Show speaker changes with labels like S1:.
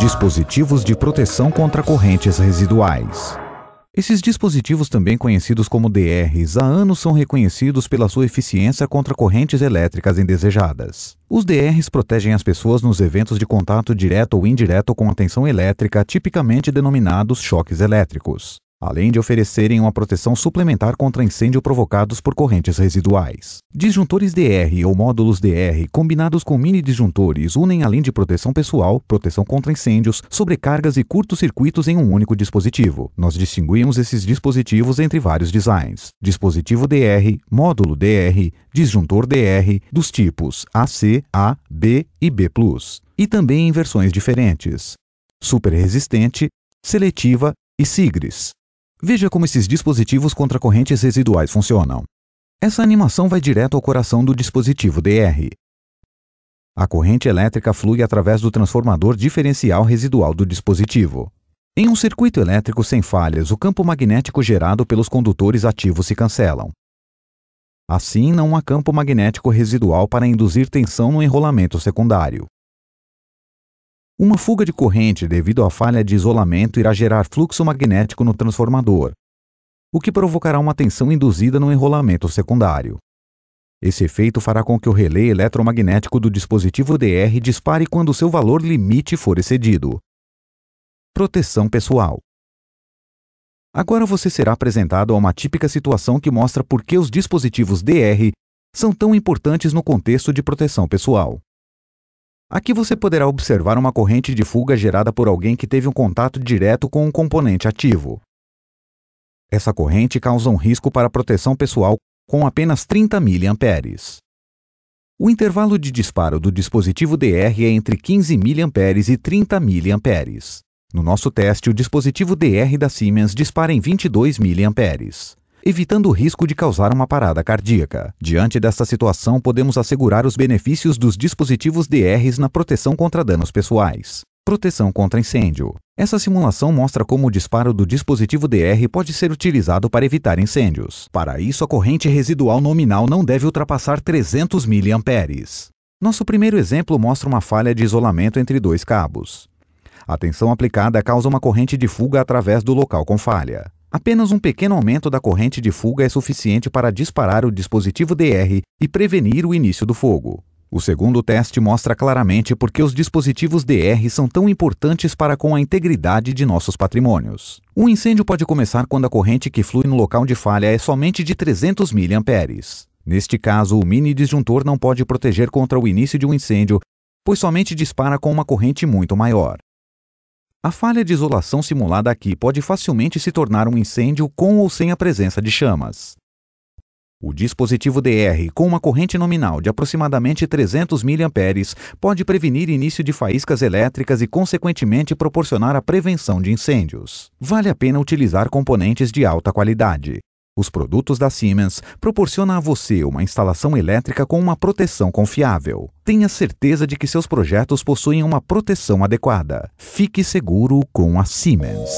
S1: dispositivos de proteção contra correntes residuais. Esses dispositivos, também conhecidos como DRs, há anos são reconhecidos pela sua eficiência contra correntes elétricas indesejadas. Os DRs protegem as pessoas nos eventos de contato direto ou indireto com a tensão elétrica, tipicamente denominados choques elétricos além de oferecerem uma proteção suplementar contra incêndio provocados por correntes residuais. Disjuntores DR ou módulos DR combinados com mini disjuntores unem além de proteção pessoal, proteção contra incêndios, sobrecargas e curtos-circuitos em um único dispositivo. Nós distinguimos esses dispositivos entre vários designs: dispositivo DR, módulo DR, disjuntor DR, dos tipos AC, A, B e B+, e também em versões diferentes: super resistente, seletiva e SIGRES. Veja como esses dispositivos contra correntes residuais funcionam. Essa animação vai direto ao coração do dispositivo DR. A corrente elétrica flui através do transformador diferencial residual do dispositivo. Em um circuito elétrico sem falhas, o campo magnético gerado pelos condutores ativos se cancelam. Assim, não há campo magnético residual para induzir tensão no enrolamento secundário. Uma fuga de corrente devido à falha de isolamento irá gerar fluxo magnético no transformador, o que provocará uma tensão induzida no enrolamento secundário. Esse efeito fará com que o relé eletromagnético do dispositivo DR dispare quando seu valor limite for excedido. Proteção pessoal. Agora você será apresentado a uma típica situação que mostra por que os dispositivos DR são tão importantes no contexto de proteção pessoal. Aqui você poderá observar uma corrente de fuga gerada por alguém que teve um contato direto com um componente ativo. Essa corrente causa um risco para a proteção pessoal com apenas 30 mA. O intervalo de disparo do dispositivo DR é entre 15 mA e 30 mA. No nosso teste, o dispositivo DR da Siemens dispara em 22 mA evitando o risco de causar uma parada cardíaca. Diante desta situação, podemos assegurar os benefícios dos dispositivos DRs na proteção contra danos pessoais. Proteção contra incêndio. Essa simulação mostra como o disparo do dispositivo DR pode ser utilizado para evitar incêndios. Para isso, a corrente residual nominal não deve ultrapassar 300 mA. Nosso primeiro exemplo mostra uma falha de isolamento entre dois cabos. A tensão aplicada causa uma corrente de fuga através do local com falha. Apenas um pequeno aumento da corrente de fuga é suficiente para disparar o dispositivo DR e prevenir o início do fogo. O segundo teste mostra claramente por que os dispositivos DR são tão importantes para com a integridade de nossos patrimônios. Um incêndio pode começar quando a corrente que flui no local de falha é somente de 300 mA. Neste caso, o mini disjuntor não pode proteger contra o início de um incêndio, pois somente dispara com uma corrente muito maior. A falha de isolação simulada aqui pode facilmente se tornar um incêndio com ou sem a presença de chamas. O dispositivo DR, com uma corrente nominal de aproximadamente 300 mA, pode prevenir início de faíscas elétricas e, consequentemente, proporcionar a prevenção de incêndios. Vale a pena utilizar componentes de alta qualidade. Os produtos da Siemens proporcionam a você uma instalação elétrica com uma proteção confiável. Tenha certeza de que seus projetos possuem uma proteção adequada. Fique seguro com a Siemens.